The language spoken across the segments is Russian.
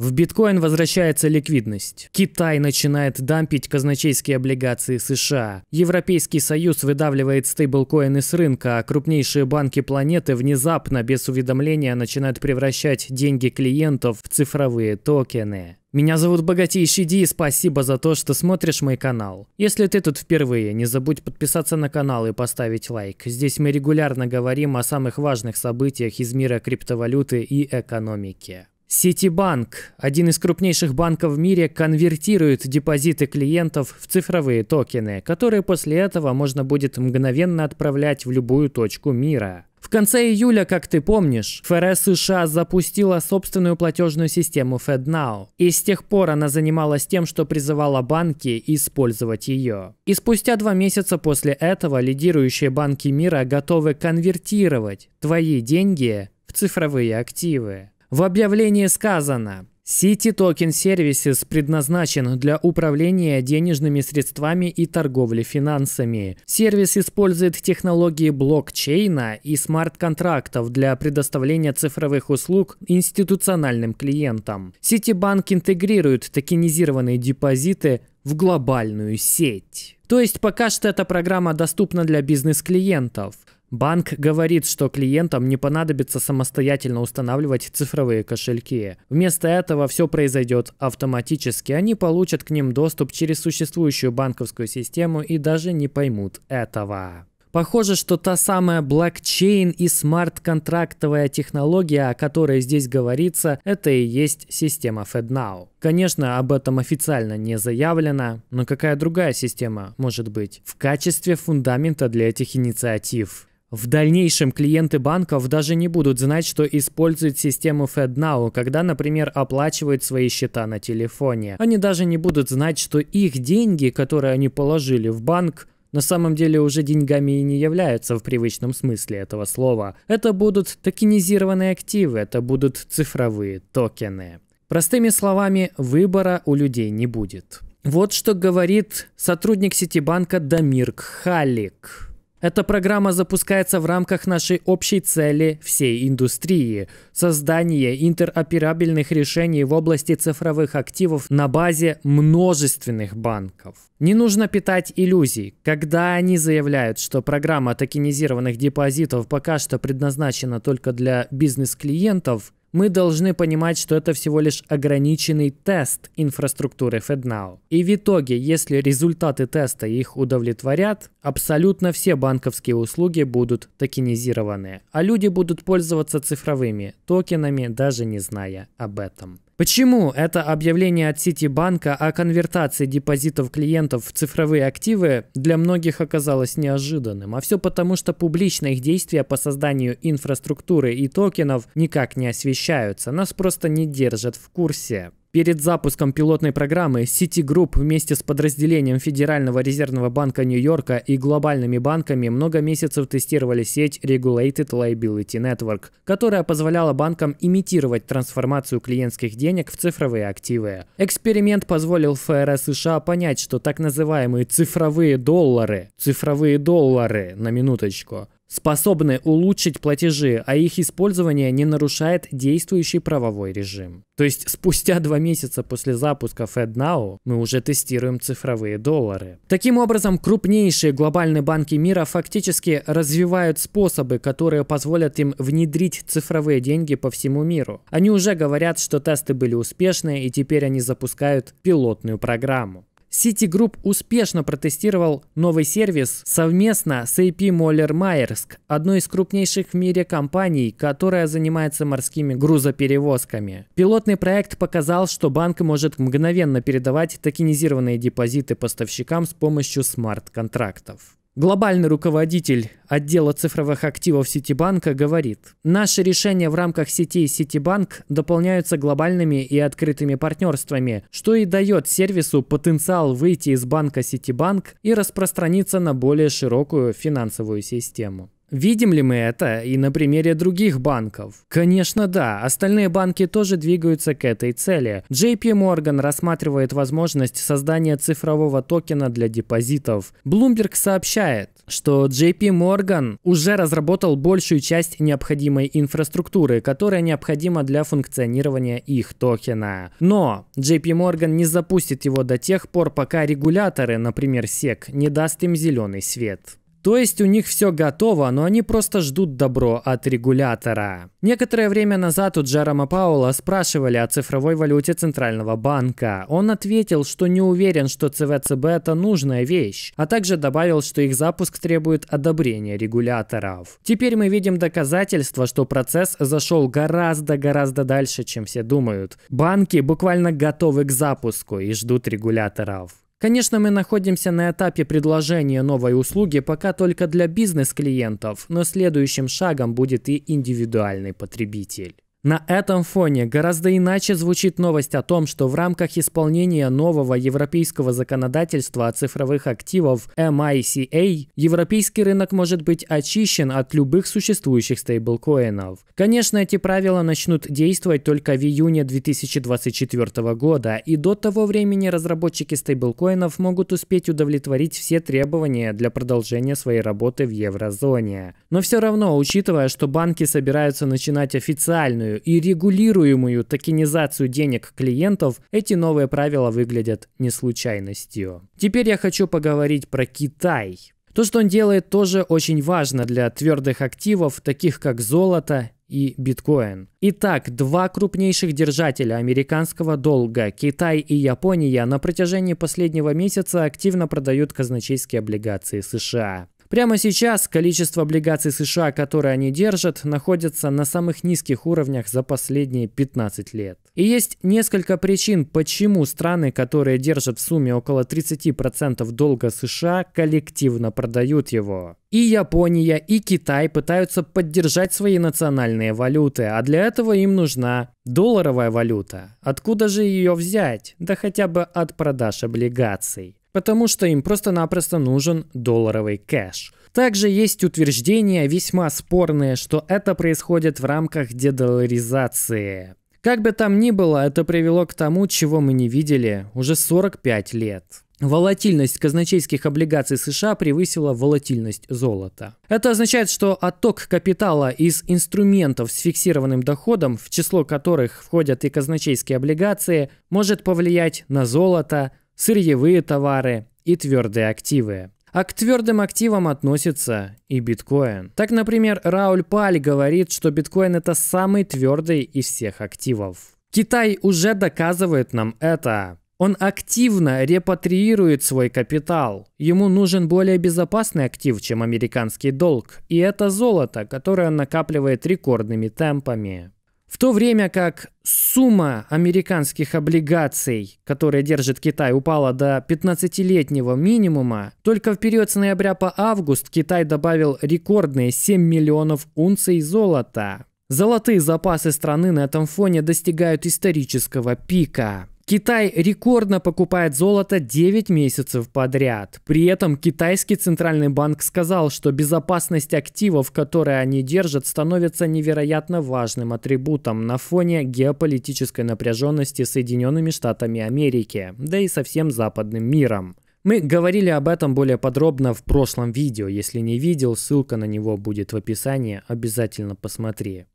В биткоин возвращается ликвидность. Китай начинает дампить казначейские облигации США. Европейский Союз выдавливает стейблкоины с рынка, а крупнейшие банки планеты внезапно, без уведомления, начинают превращать деньги клиентов в цифровые токены. Меня зовут Богатейший Ди, и спасибо за то, что смотришь мой канал. Если ты тут впервые, не забудь подписаться на канал и поставить лайк. Здесь мы регулярно говорим о самых важных событиях из мира криптовалюты и экономики. Ситибанк, один из крупнейших банков в мире, конвертирует депозиты клиентов в цифровые токены, которые после этого можно будет мгновенно отправлять в любую точку мира. В конце июля, как ты помнишь, ФРС США запустила собственную платежную систему FedNow, и с тех пор она занималась тем, что призывала банки использовать ее. И спустя два месяца после этого лидирующие банки мира готовы конвертировать твои деньги в цифровые активы. В объявлении сказано City Token Services предназначен для управления денежными средствами и торговли финансами. Сервис использует технологии блокчейна и смарт-контрактов для предоставления цифровых услуг институциональным клиентам. Citibank интегрирует токенизированные депозиты в глобальную сеть. То есть пока что эта программа доступна для бизнес-клиентов. Банк говорит, что клиентам не понадобится самостоятельно устанавливать цифровые кошельки. Вместо этого все произойдет автоматически. Они получат к ним доступ через существующую банковскую систему и даже не поймут этого. Похоже, что та самая блокчейн и смарт-контрактовая технология, о которой здесь говорится, это и есть система FedNow. Конечно, об этом официально не заявлено, но какая другая система может быть в качестве фундамента для этих инициатив? В дальнейшем клиенты банков даже не будут знать, что используют систему FedNow, когда, например, оплачивают свои счета на телефоне. Они даже не будут знать, что их деньги, которые они положили в банк, на самом деле уже деньгами и не являются в привычном смысле этого слова. Это будут токенизированные активы, это будут цифровые токены. Простыми словами, выбора у людей не будет. Вот что говорит сотрудник Ситибанка Дамир Халик. Эта программа запускается в рамках нашей общей цели всей индустрии – создание интероперабельных решений в области цифровых активов на базе множественных банков. Не нужно питать иллюзий. Когда они заявляют, что программа токенизированных депозитов пока что предназначена только для бизнес-клиентов, мы должны понимать, что это всего лишь ограниченный тест инфраструктуры FedNow. И в итоге, если результаты теста их удовлетворят, абсолютно все банковские услуги будут токенизированы, а люди будут пользоваться цифровыми токенами, даже не зная об этом. Почему это объявление от Ситибанка о конвертации депозитов клиентов в цифровые активы для многих оказалось неожиданным? А все потому, что публично их действия по созданию инфраструктуры и токенов никак не освещаются, нас просто не держат в курсе. Перед запуском пилотной программы Citigroup вместе с подразделением Федерального резервного банка Нью-Йорка и глобальными банками много месяцев тестировали сеть Regulated Liability Network, которая позволяла банкам имитировать трансформацию клиентских денег в цифровые активы. Эксперимент позволил ФРС США понять, что так называемые цифровые доллары, цифровые доллары, на минуточку, способны улучшить платежи, а их использование не нарушает действующий правовой режим. То есть спустя два месяца после запуска FedNow мы уже тестируем цифровые доллары. Таким образом, крупнейшие глобальные банки мира фактически развивают способы, которые позволят им внедрить цифровые деньги по всему миру. Они уже говорят, что тесты были успешны и теперь они запускают пилотную программу. Citigroup успешно протестировал новый сервис совместно с AP Moller Maersk, одной из крупнейших в мире компаний, которая занимается морскими грузоперевозками. Пилотный проект показал, что банк может мгновенно передавать токенизированные депозиты поставщикам с помощью смарт-контрактов. Глобальный руководитель отдела цифровых активов Ситибанка говорит, наши решения в рамках сетей Ситибанк дополняются глобальными и открытыми партнерствами, что и дает сервису потенциал выйти из банка Ситибанк и распространиться на более широкую финансовую систему. Видим ли мы это и на примере других банков? Конечно, да. Остальные банки тоже двигаются к этой цели. JP Morgan рассматривает возможность создания цифрового токена для депозитов. Bloomberg сообщает, что JP Morgan уже разработал большую часть необходимой инфраструктуры, которая необходима для функционирования их токена. Но JP Morgan не запустит его до тех пор, пока регуляторы, например, SEC, не даст им зеленый свет. То есть у них все готово, но они просто ждут добро от регулятора. Некоторое время назад у Джерома Паула спрашивали о цифровой валюте Центрального банка. Он ответил, что не уверен, что ЦВЦБ это нужная вещь, а также добавил, что их запуск требует одобрения регуляторов. Теперь мы видим доказательства, что процесс зашел гораздо-гораздо дальше, чем все думают. Банки буквально готовы к запуску и ждут регуляторов. Конечно, мы находимся на этапе предложения новой услуги пока только для бизнес-клиентов, но следующим шагом будет и индивидуальный потребитель. На этом фоне гораздо иначе звучит новость о том, что в рамках исполнения нового европейского законодательства о цифровых активов MICA европейский рынок может быть очищен от любых существующих стейблкоинов. Конечно, эти правила начнут действовать только в июне 2024 года, и до того времени разработчики стейблкоинов могут успеть удовлетворить все требования для продолжения своей работы в еврозоне. Но все равно, учитывая, что банки собираются начинать официальную регулярную и регулируемую токенизацию денег клиентов, эти новые правила выглядят не случайностью. Теперь я хочу поговорить про Китай. То, что он делает, тоже очень важно для твердых активов, таких как золото и биткоин. Итак, два крупнейших держателя американского долга, Китай и Япония, на протяжении последнего месяца активно продают казначейские облигации США. Прямо сейчас количество облигаций США, которые они держат, находится на самых низких уровнях за последние 15 лет. И есть несколько причин, почему страны, которые держат в сумме около 30% долга США, коллективно продают его. И Япония, и Китай пытаются поддержать свои национальные валюты, а для этого им нужна долларовая валюта. Откуда же ее взять? Да хотя бы от продаж облигаций потому что им просто-напросто нужен долларовый кэш. Также есть утверждение, весьма спорное, что это происходит в рамках дедоларизации. Как бы там ни было, это привело к тому, чего мы не видели уже 45 лет. Волатильность казначейских облигаций США превысила волатильность золота. Это означает, что отток капитала из инструментов с фиксированным доходом, в число которых входят и казначейские облигации, может повлиять на золото, сырьевые товары и твердые активы. А к твердым активам относится и биткоин. Так, например, Рауль Паль говорит, что биткоин это самый твердый из всех активов. Китай уже доказывает нам это. Он активно репатриирует свой капитал. Ему нужен более безопасный актив, чем американский долг. И это золото, которое он накапливает рекордными темпами. В то время как сумма американских облигаций, которые держит Китай, упала до 15-летнего минимума, только в период с ноября по август Китай добавил рекордные 7 миллионов унций золота. Золотые запасы страны на этом фоне достигают исторического пика. Китай рекордно покупает золото 9 месяцев подряд. При этом китайский центральный банк сказал, что безопасность активов, которые они держат, становится невероятно важным атрибутом на фоне геополитической напряженности с Соединенными Штатами Америки, да и со всем западным миром. Мы говорили об этом более подробно в прошлом видео. Если не видел, ссылка на него будет в описании, обязательно посмотри.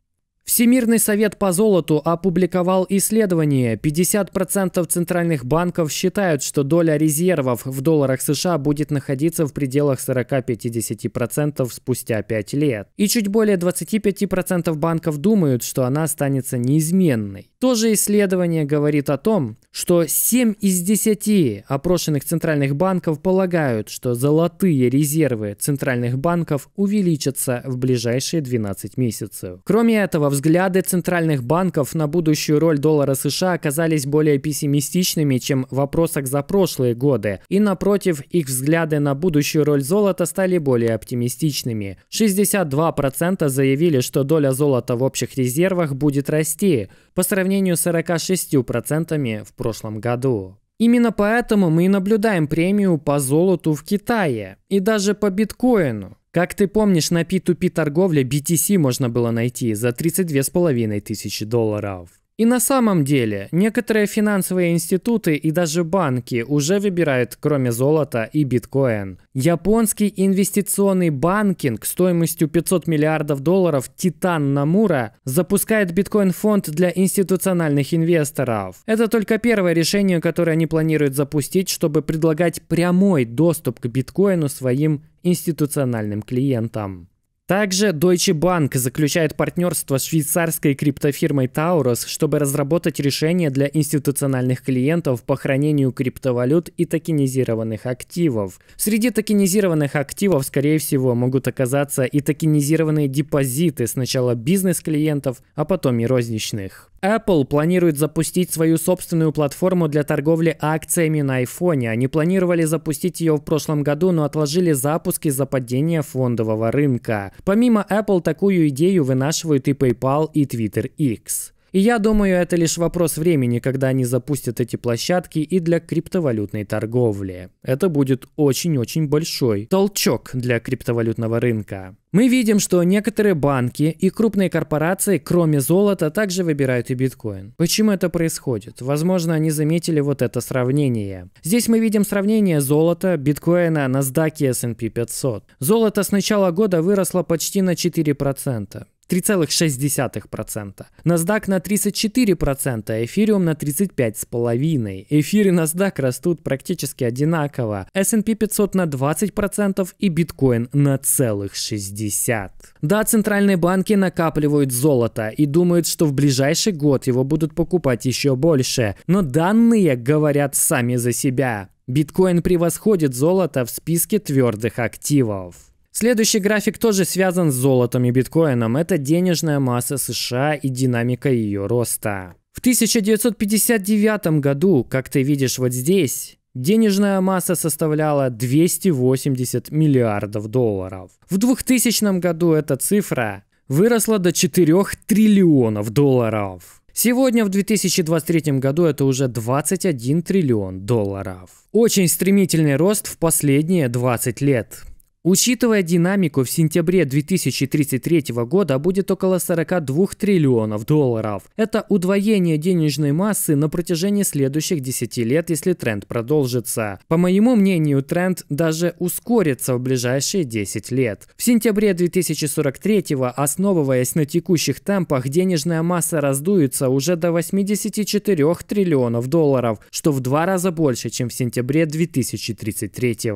Всемирный совет по золоту опубликовал исследование. 50% центральных банков считают, что доля резервов в долларах США будет находиться в пределах 40-50% спустя 5 лет. И чуть более 25% банков думают, что она останется неизменной. То же исследование говорит о том, что 7 из 10 опрошенных центральных банков полагают, что золотые резервы центральных банков увеличатся в ближайшие 12 месяцев. Кроме этого, Взгляды центральных банков на будущую роль доллара США оказались более пессимистичными, чем в опросах за прошлые годы, и напротив, их взгляды на будущую роль золота стали более оптимистичными. 62% заявили, что доля золота в общих резервах будет расти, по сравнению с 46% в прошлом году. Именно поэтому мы и наблюдаем премию по золоту в Китае и даже по биткоину. Как ты помнишь, на P2P торговле BTC можно было найти за 32,5 тысячи долларов. И на самом деле, некоторые финансовые институты и даже банки уже выбирают, кроме золота и биткоин. Японский инвестиционный банкинг стоимостью 500 миллиардов долларов Титан Намура запускает биткоин-фонд для институциональных инвесторов. Это только первое решение, которое они планируют запустить, чтобы предлагать прямой доступ к биткоину своим институциональным клиентам. Также Deutsche Bank заключает партнерство с швейцарской криптофирмой Taurus, чтобы разработать решение для институциональных клиентов по хранению криптовалют и токенизированных активов. Среди токенизированных активов, скорее всего, могут оказаться и токенизированные депозиты сначала бизнес-клиентов, а потом и розничных. Apple планирует запустить свою собственную платформу для торговли акциями на iPhone. Они планировали запустить ее в прошлом году, но отложили запуск из-за падения фондового рынка. Помимо Apple такую идею вынашивают и PayPal, и Twitter X. И я думаю, это лишь вопрос времени, когда они запустят эти площадки и для криптовалютной торговли. Это будет очень-очень большой толчок для криптовалютного рынка. Мы видим, что некоторые банки и крупные корпорации, кроме золота, также выбирают и биткоин. Почему это происходит? Возможно, они заметили вот это сравнение. Здесь мы видим сравнение золота, биткоина, NASDAQ и S&P 500. Золото с начала года выросло почти на 4%. 3,6%, NASDAQ на 34%, а эфириум на 35,5%. Эфир и NASDAQ растут практически одинаково, S&P 500 на 20% и биткоин на целых 60%. Да, центральные банки накапливают золото и думают, что в ближайший год его будут покупать еще больше, но данные говорят сами за себя. Биткоин превосходит золото в списке твердых активов. Следующий график тоже связан с золотом и биткоином. Это денежная масса США и динамика ее роста. В 1959 году, как ты видишь вот здесь, денежная масса составляла 280 миллиардов долларов. В 2000 году эта цифра выросла до 4 триллионов долларов. Сегодня в 2023 году это уже 21 триллион долларов. Очень стремительный рост в последние 20 лет. Учитывая динамику, в сентябре 2033 года будет около 42 триллионов долларов. Это удвоение денежной массы на протяжении следующих 10 лет, если тренд продолжится. По моему мнению, тренд даже ускорится в ближайшие 10 лет. В сентябре 2043, основываясь на текущих темпах, денежная масса раздуется уже до 84 триллионов долларов, что в два раза больше, чем в сентябре 2033.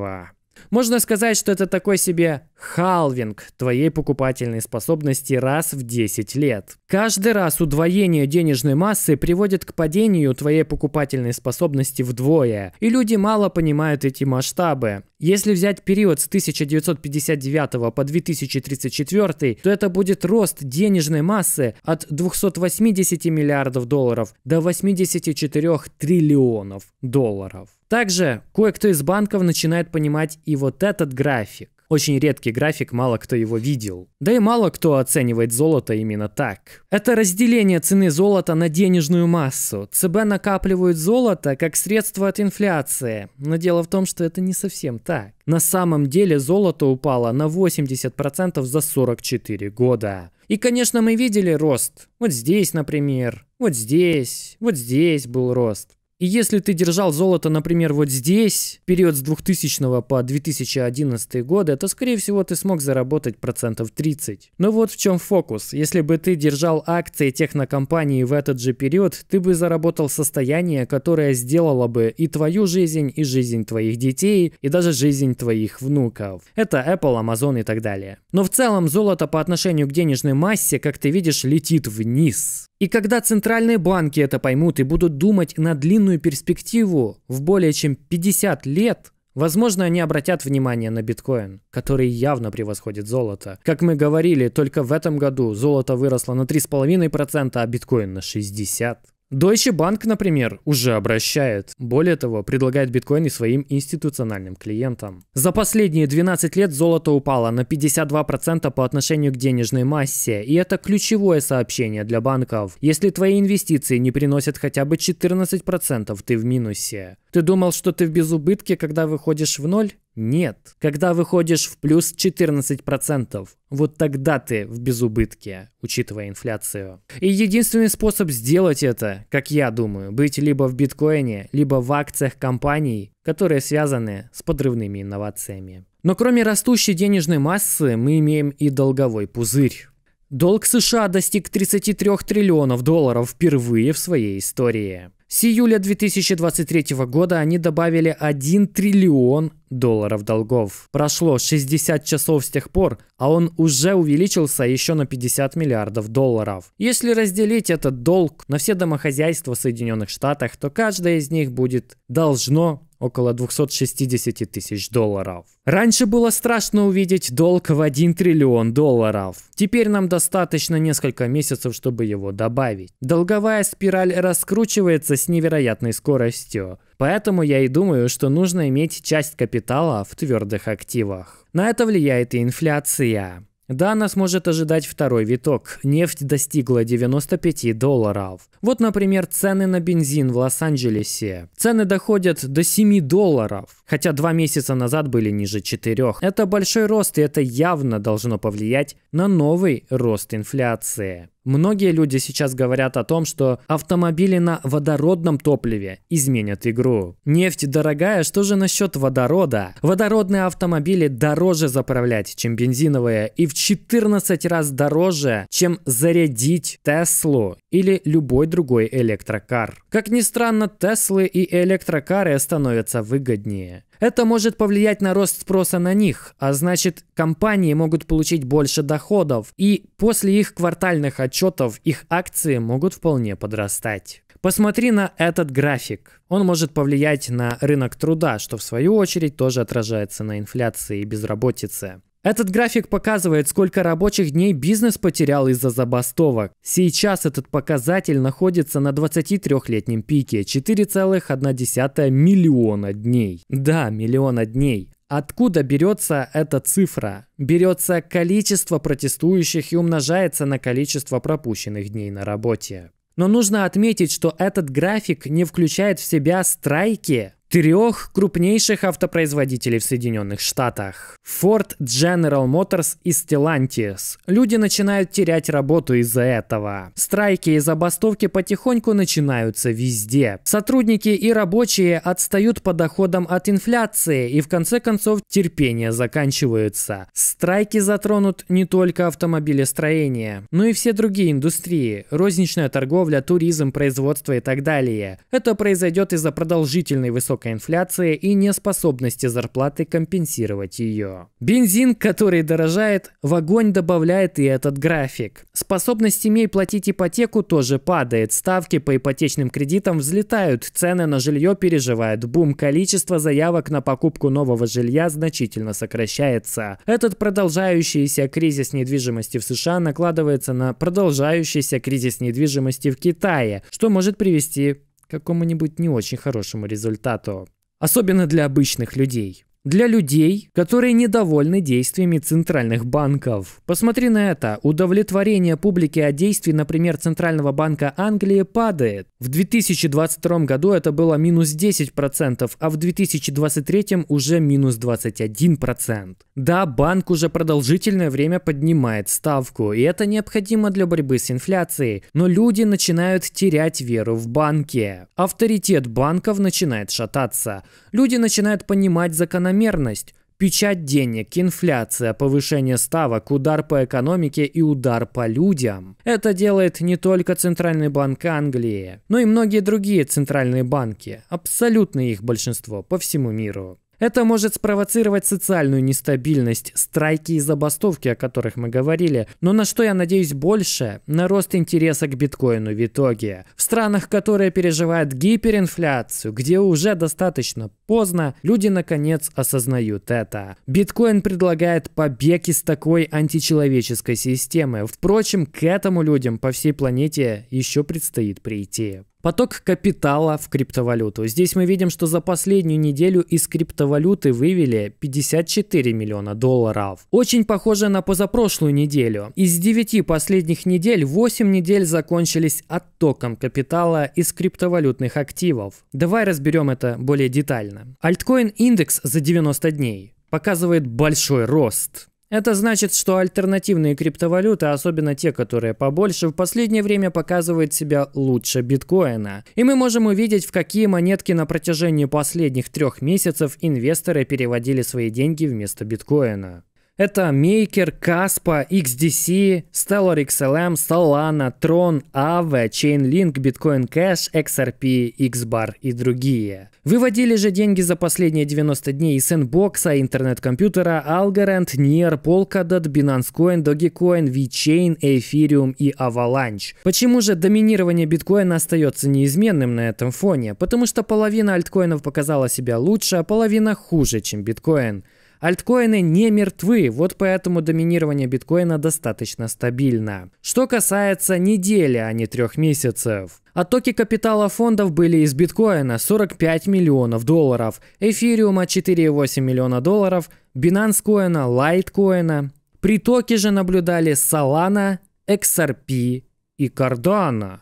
Можно сказать, что это такой себе халвинг твоей покупательной способности раз в 10 лет. Каждый раз удвоение денежной массы приводит к падению твоей покупательной способности вдвое, и люди мало понимают эти масштабы. Если взять период с 1959 по 2034, то это будет рост денежной массы от 280 миллиардов долларов до 84 триллионов долларов. Также кое-кто из банков начинает понимать и вот этот график. Очень редкий график, мало кто его видел. Да и мало кто оценивает золото именно так. Это разделение цены золота на денежную массу. ЦБ накапливают золото как средство от инфляции. Но дело в том, что это не совсем так. На самом деле золото упало на 80% за 44 года. И, конечно, мы видели рост. Вот здесь, например, вот здесь, вот здесь был рост. И если ты держал золото, например, вот здесь, период с 2000 по 2011 годы, то, скорее всего, ты смог заработать процентов 30. Но вот в чем фокус. Если бы ты держал акции технокомпании в этот же период, ты бы заработал состояние, которое сделало бы и твою жизнь, и жизнь твоих детей, и даже жизнь твоих внуков. Это Apple, Amazon и так далее. Но в целом золото по отношению к денежной массе, как ты видишь, летит вниз. И когда центральные банки это поймут и будут думать на длинную перспективу в более чем 50 лет, возможно, они обратят внимание на биткоин, который явно превосходит золото. Как мы говорили, только в этом году золото выросло на 3,5%, а биткоин на 60%. Deutsche Bank, например, уже обращает. Более того, предлагает биткоины своим институциональным клиентам. За последние 12 лет золото упало на 52% по отношению к денежной массе, и это ключевое сообщение для банков. Если твои инвестиции не приносят хотя бы 14%, ты в минусе. Ты думал, что ты в безубытке, когда выходишь в ноль? Нет. Когда выходишь в плюс 14%, вот тогда ты в безубытке, учитывая инфляцию. И единственный способ сделать это, как я думаю, быть либо в биткоине, либо в акциях компаний, которые связаны с подрывными инновациями. Но кроме растущей денежной массы, мы имеем и долговой пузырь. Долг США достиг 33 триллионов долларов впервые в своей истории. С июля 2023 года они добавили 1 триллион долларов долгов. Прошло 60 часов с тех пор, а он уже увеличился еще на 50 миллиардов долларов. Если разделить этот долг на все домохозяйства в Соединенных Штатах, то каждое из них будет должно около 260 тысяч долларов. Раньше было страшно увидеть долг в 1 триллион долларов. Теперь нам достаточно несколько месяцев, чтобы его добавить. Долговая спираль раскручивается с невероятной скоростью. Поэтому я и думаю, что нужно иметь часть капитала в твердых активах. На это влияет и инфляция. Да, нас может ожидать второй виток. Нефть достигла 95 долларов. Вот, например, цены на бензин в Лос-Анджелесе. Цены доходят до 7 долларов, хотя два месяца назад были ниже 4. Это большой рост, и это явно должно повлиять на новый рост инфляции. Многие люди сейчас говорят о том, что автомобили на водородном топливе изменят игру. Нефть дорогая, что же насчет водорода? Водородные автомобили дороже заправлять, чем бензиновые, и в 14 раз дороже, чем зарядить Теслу или любой другой электрокар. Как ни странно, Теслы и электрокары становятся выгоднее. Это может повлиять на рост спроса на них, а значит, компании могут получить больше доходов, и после их квартальных отчетов их акции могут вполне подрастать. Посмотри на этот график. Он может повлиять на рынок труда, что в свою очередь тоже отражается на инфляции и безработице. Этот график показывает, сколько рабочих дней бизнес потерял из-за забастовок. Сейчас этот показатель находится на 23-летнем пике – 4,1 миллиона дней. Да, миллиона дней. Откуда берется эта цифра? Берется количество протестующих и умножается на количество пропущенных дней на работе. Но нужно отметить, что этот график не включает в себя страйки, трех крупнейших автопроизводителей в Соединенных Штатах – Ford, General Motors и Stellantis. Люди начинают терять работу из-за этого. Страйки и забастовки потихоньку начинаются везде. Сотрудники и рабочие отстают по доходам от инфляции и в конце концов терпение заканчиваются. Страйки затронут не только автомобилестроение, но и все другие индустрии – розничная торговля, туризм, производство и так далее. Это произойдет из-за продолжительной высокой высокой инфляции и неспособности зарплаты компенсировать ее. Бензин, который дорожает, в огонь добавляет и этот график. Способность семей платить ипотеку тоже падает, ставки по ипотечным кредитам взлетают, цены на жилье переживают бум, количество заявок на покупку нового жилья значительно сокращается. Этот продолжающийся кризис недвижимости в США накладывается на продолжающийся кризис недвижимости в Китае, что может привести какому-нибудь не очень хорошему результату. Особенно для обычных людей для людей, которые недовольны действиями центральных банков. Посмотри на это. Удовлетворение публики от действий, например, Центрального банка Англии падает. В 2022 году это было минус 10%, а в 2023 уже минус 21%. Да, банк уже продолжительное время поднимает ставку, и это необходимо для борьбы с инфляцией, но люди начинают терять веру в банки. Авторитет банков начинает шататься. Люди начинают понимать закономерность закономерность. Печать денег, инфляция, повышение ставок, удар по экономике и удар по людям. Это делает не только Центральный банк Англии, но и многие другие центральные банки. Абсолютное их большинство по всему миру. Это может спровоцировать социальную нестабильность, страйки и забастовки, о которых мы говорили, но на что я надеюсь больше – на рост интереса к биткоину в итоге. В странах, которые переживают гиперинфляцию, где уже достаточно поздно, люди наконец осознают это. Биткоин предлагает побег из такой античеловеческой системы. Впрочем, к этому людям по всей планете еще предстоит прийти. Поток капитала в криптовалюту. Здесь мы видим, что за последнюю неделю из криптовалюты вывели 54 миллиона долларов. Очень похоже на позапрошлую неделю. Из 9 последних недель 8 недель закончились оттоком капитала из криптовалютных активов. Давай разберем это более детально. Альткоин индекс за 90 дней показывает большой рост. Это значит, что альтернативные криптовалюты, особенно те, которые побольше, в последнее время показывают себя лучше биткоина. И мы можем увидеть, в какие монетки на протяжении последних трех месяцев инвесторы переводили свои деньги вместо биткоина. Это Maker, Caspa, XDC, Stellar XLM, Solana, Tron, Aave, Chainlink, Bitcoin Cash, XRP, XBAR и другие. Выводили же деньги за последние 90 дней из Sandbox, интернет-компьютера, Algorand, Near, Polkadot, Binance Coin, Dogecoin, VeChain, Ethereum и Avalanche. Почему же доминирование биткоина остается неизменным на этом фоне? Потому что половина альткоинов показала себя лучше, а половина хуже, чем биткоин. Альткоины не мертвы, вот поэтому доминирование биткоина достаточно стабильно. Что касается недели, а не трех месяцев. Оттоки капитала фондов были из биткоина 45 миллионов долларов, эфириума 4,8 миллиона долларов, Binance коина, Litecoin. Притоки же наблюдали Solana, XRP и Cardano.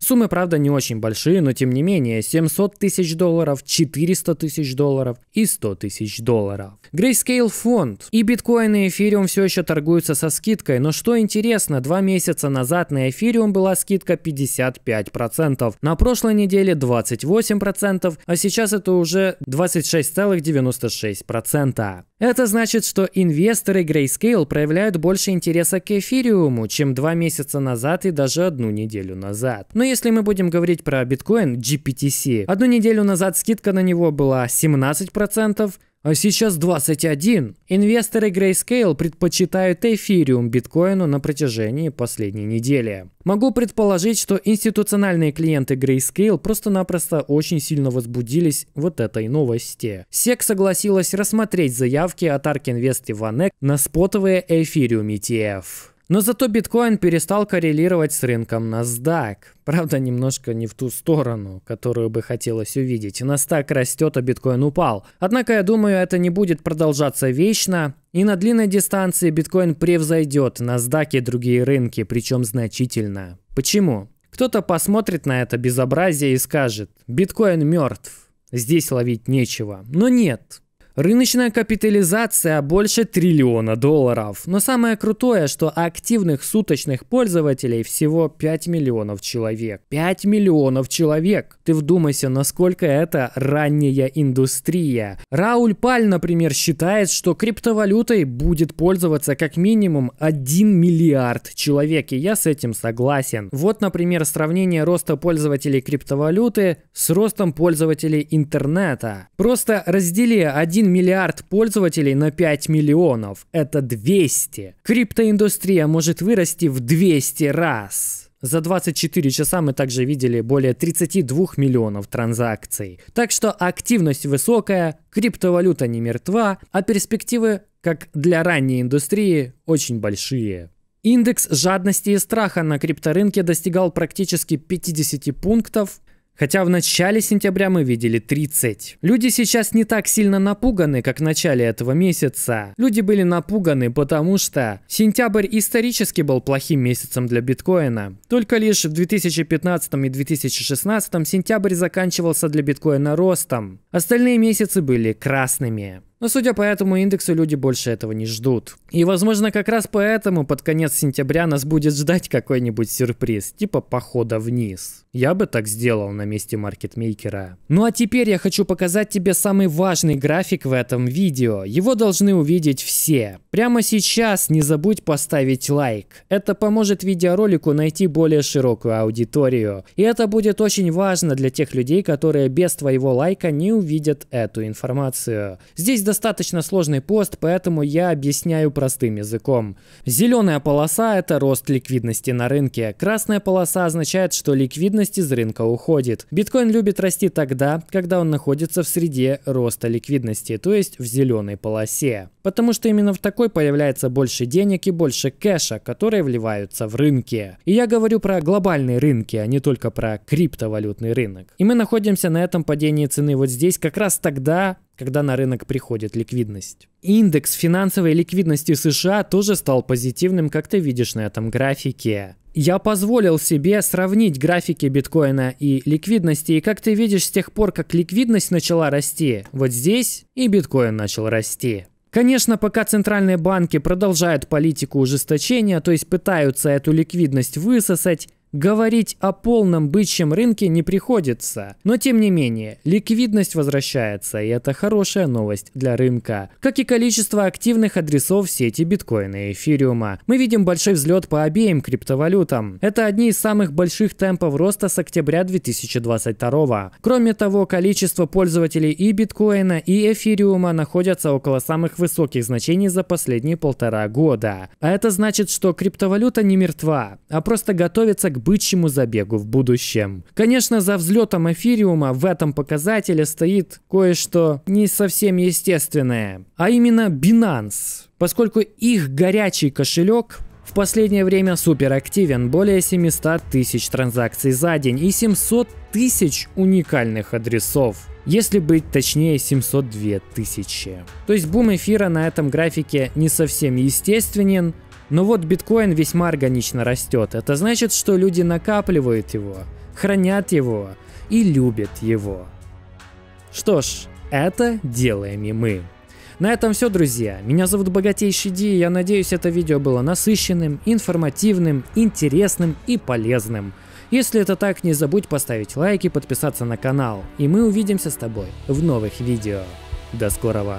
Суммы, правда, не очень большие, но тем не менее 700 тысяч долларов, 400 тысяч долларов и 100 тысяч долларов. Grayscale фонд. И биткоин и эфириум все еще торгуются со скидкой, но что интересно, два месяца назад на эфириум была скидка 55%, на прошлой неделе 28%, а сейчас это уже 26,96%. Это значит, что инвесторы Grayscale проявляют больше интереса к эфириуму, чем два месяца назад и даже одну неделю назад. Но если мы будем говорить про биткоин GPTC, одну неделю назад скидка на него была 17%, а сейчас 21. Инвесторы Grayscale предпочитают эфириум биткоину на протяжении последней недели. Могу предположить, что институциональные клиенты Grayscale просто-напросто очень сильно возбудились вот этой новости. SEC согласилась рассмотреть заявки от ARK Invest и Vanek на спотовые эфириум ETF. Но зато биткоин перестал коррелировать с рынком NASDAQ. Правда, немножко не в ту сторону, которую бы хотелось увидеть. NASDAQ растет, а биткоин упал. Однако, я думаю, это не будет продолжаться вечно. И на длинной дистанции биткоин превзойдет NASDAQ и другие рынки, причем значительно. Почему? Кто-то посмотрит на это безобразие и скажет, биткоин мертв, здесь ловить нечего. Но нет, Рыночная капитализация больше триллиона долларов. Но самое крутое, что активных суточных пользователей всего 5 миллионов человек. 5 миллионов человек! Ты вдумайся, насколько это ранняя индустрия. Рауль Паль, например, считает, что криптовалютой будет пользоваться как минимум 1 миллиард человек, и я с этим согласен. Вот, например, сравнение роста пользователей криптовалюты с ростом пользователей интернета. Просто раздели 1 миллиард пользователей на 5 миллионов. Это 200. Криптоиндустрия может вырасти в 200 раз. За 24 часа мы также видели более 32 миллионов транзакций. Так что активность высокая, криптовалюта не мертва, а перспективы, как для ранней индустрии, очень большие. Индекс жадности и страха на крипторынке достигал практически 50 пунктов, Хотя в начале сентября мы видели 30. Люди сейчас не так сильно напуганы, как в начале этого месяца. Люди были напуганы, потому что сентябрь исторически был плохим месяцем для биткоина. Только лишь в 2015 и 2016 сентябрь заканчивался для биткоина ростом. Остальные месяцы были красными. Но судя по этому индексу, люди больше этого не ждут. И возможно как раз поэтому под конец сентября нас будет ждать какой-нибудь сюрприз, типа похода вниз. Я бы так сделал на месте маркетмейкера. Ну а теперь я хочу показать тебе самый важный график в этом видео. Его должны увидеть все. Прямо сейчас не забудь поставить лайк. Это поможет видеоролику найти более широкую аудиторию. И это будет очень важно для тех людей, которые без твоего лайка не увидят эту информацию. Здесь достаточно сложный пост, поэтому я объясняю простым языком. Зеленая полоса – это рост ликвидности на рынке. Красная полоса означает, что ликвидность ликвидность из рынка уходит. Биткоин любит расти тогда, когда он находится в среде роста ликвидности, то есть в зеленой полосе. Потому что именно в такой появляется больше денег и больше кэша, которые вливаются в рынки. И я говорю про глобальные рынки, а не только про криптовалютный рынок. И мы находимся на этом падении цены вот здесь как раз тогда, когда на рынок приходит ликвидность. Индекс финансовой ликвидности США тоже стал позитивным, как ты видишь на этом графике. Я позволил себе сравнить графики биткоина и ликвидности, и как ты видишь, с тех пор, как ликвидность начала расти, вот здесь и биткоин начал расти. Конечно, пока центральные банки продолжают политику ужесточения, то есть пытаются эту ликвидность высосать, Говорить о полном бычьем рынке не приходится, но тем не менее, ликвидность возвращается, и это хорошая новость для рынка. Как и количество активных адресов сети биткоина и эфириума. Мы видим большой взлет по обеим криптовалютам. Это одни из самых больших темпов роста с октября 2022. Кроме того, количество пользователей и биткоина, и эфириума находятся около самых высоких значений за последние полтора года. А это значит, что криптовалюта не мертва, а просто готовится к к бычьему забегу в будущем. Конечно, за взлетом эфириума в этом показателе стоит кое-что не совсем естественное, а именно Binance, поскольку их горячий кошелек в последнее время суперактивен более 700 тысяч транзакций за день и 700 тысяч уникальных адресов. Если быть точнее, 702 тысячи. То есть бум эфира на этом графике не совсем естественен, но «Ну вот биткоин весьма органично растет. Это значит, что люди накапливают его, хранят его и любят его. Что ж, это делаем и мы. На этом все, друзья. Меня зовут Богатейший Ди, я надеюсь, это видео было насыщенным, информативным, интересным и полезным. Если это так, не забудь поставить лайк и подписаться на канал. И мы увидимся с тобой в новых видео. До скорого!